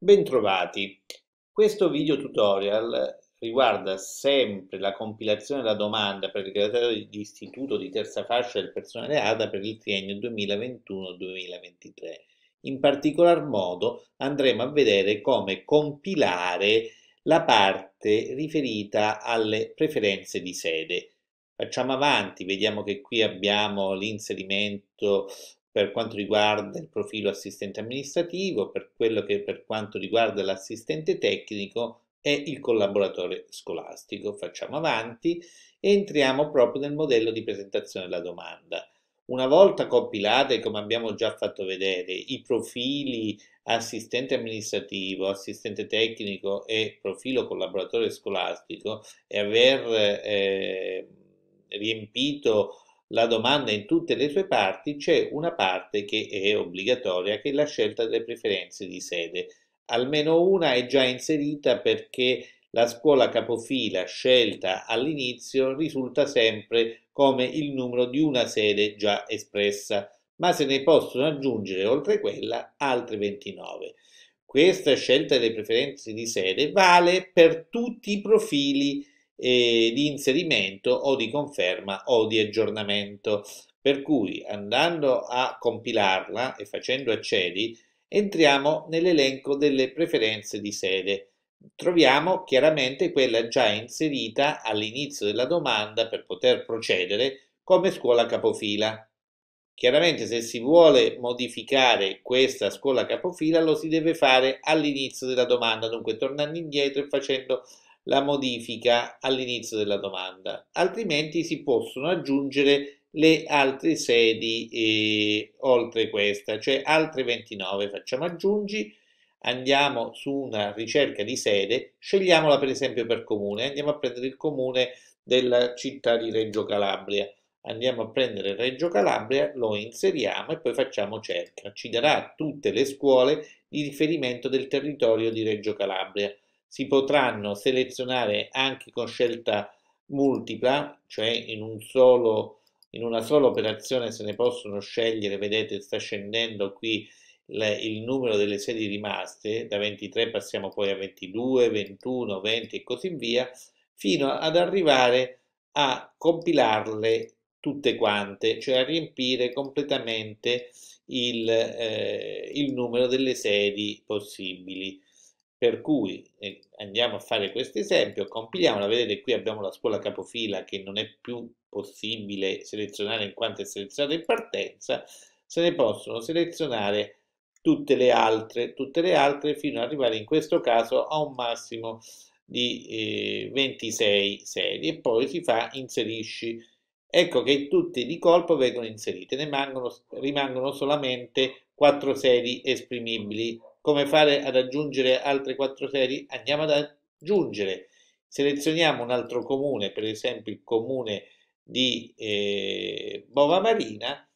Bentrovati! Questo video tutorial riguarda sempre la compilazione della domanda per il graduato di istituto di terza fascia del personale ADA per il triennio 2021-2023. In particolar modo andremo a vedere come compilare la parte riferita alle preferenze di sede. Facciamo avanti, vediamo che qui abbiamo l'inserimento per quanto riguarda il profilo assistente amministrativo, per quello che per quanto riguarda l'assistente tecnico e il collaboratore scolastico. Facciamo avanti e entriamo proprio nel modello di presentazione della domanda. Una volta compilate, come abbiamo già fatto vedere, i profili assistente amministrativo, assistente tecnico e profilo collaboratore scolastico e aver eh, riempito la domanda in tutte le sue parti, c'è una parte che è obbligatoria, che è la scelta delle preferenze di sede. Almeno una è già inserita perché la scuola capofila scelta all'inizio risulta sempre come il numero di una sede già espressa, ma se ne possono aggiungere oltre quella altre 29. Questa scelta delle preferenze di sede vale per tutti i profili eh, di inserimento o di conferma o di aggiornamento. Per cui andando a compilarla e facendo accedi, entriamo nell'elenco delle preferenze di sede. Troviamo chiaramente quella già inserita all'inizio della domanda per poter procedere come scuola capofila. Chiaramente se si vuole modificare questa scuola capofila lo si deve fare all'inizio della domanda, dunque tornando indietro e facendo la modifica all'inizio della domanda, altrimenti si possono aggiungere le altre sedi eh, oltre questa, cioè altre 29. Facciamo aggiungi, andiamo su una ricerca di sede, scegliamola per esempio per comune, andiamo a prendere il comune della città di Reggio Calabria, andiamo a prendere Reggio Calabria, lo inseriamo e poi facciamo cerca, ci darà tutte le scuole di riferimento del territorio di Reggio Calabria si potranno selezionare anche con scelta multipla, cioè in, un solo, in una sola operazione se ne possono scegliere, vedete sta scendendo qui il numero delle sedi rimaste, da 23 passiamo poi a 22, 21, 20 e così via, fino ad arrivare a compilarle tutte quante, cioè a riempire completamente il, eh, il numero delle sedi possibili. Per cui eh, andiamo a fare questo esempio, compiliamola, vedete qui abbiamo la scuola capofila che non è più possibile selezionare in quanto è selezionata in partenza, se ne possono selezionare tutte le altre, tutte le altre fino ad arrivare in questo caso a un massimo di eh, 26 serie e poi si fa inserisci. Ecco che tutte di colpo vengono inserite, ne rimangono, rimangono solamente 4 serie esprimibili come fare ad aggiungere altre quattro serie? Andiamo ad aggiungere. Selezioniamo un altro comune, per esempio il comune di eh, Bova Marina,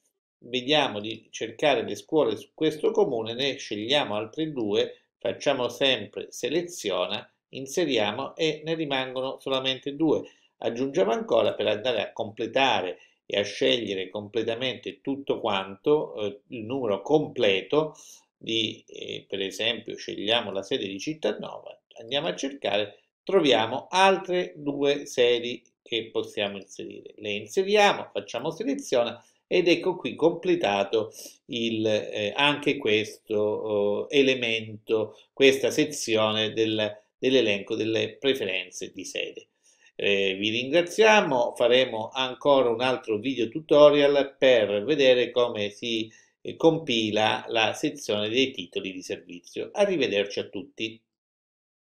vediamo di cercare le scuole su questo comune, ne scegliamo altre due, facciamo sempre seleziona, inseriamo e ne rimangono solamente due. Aggiungiamo ancora per andare a completare e a scegliere completamente tutto quanto, eh, il numero completo, di, eh, per esempio, scegliamo la sede di Cittanova, andiamo a cercare, troviamo altre due sedi che possiamo inserire. Le inseriamo, facciamo seleziona ed ecco qui completato il, eh, anche questo eh, elemento, questa sezione del, dell'elenco delle preferenze di sede. Eh, vi ringraziamo, faremo ancora un altro video tutorial per vedere come si compila la sezione dei titoli di servizio. Arrivederci a tutti.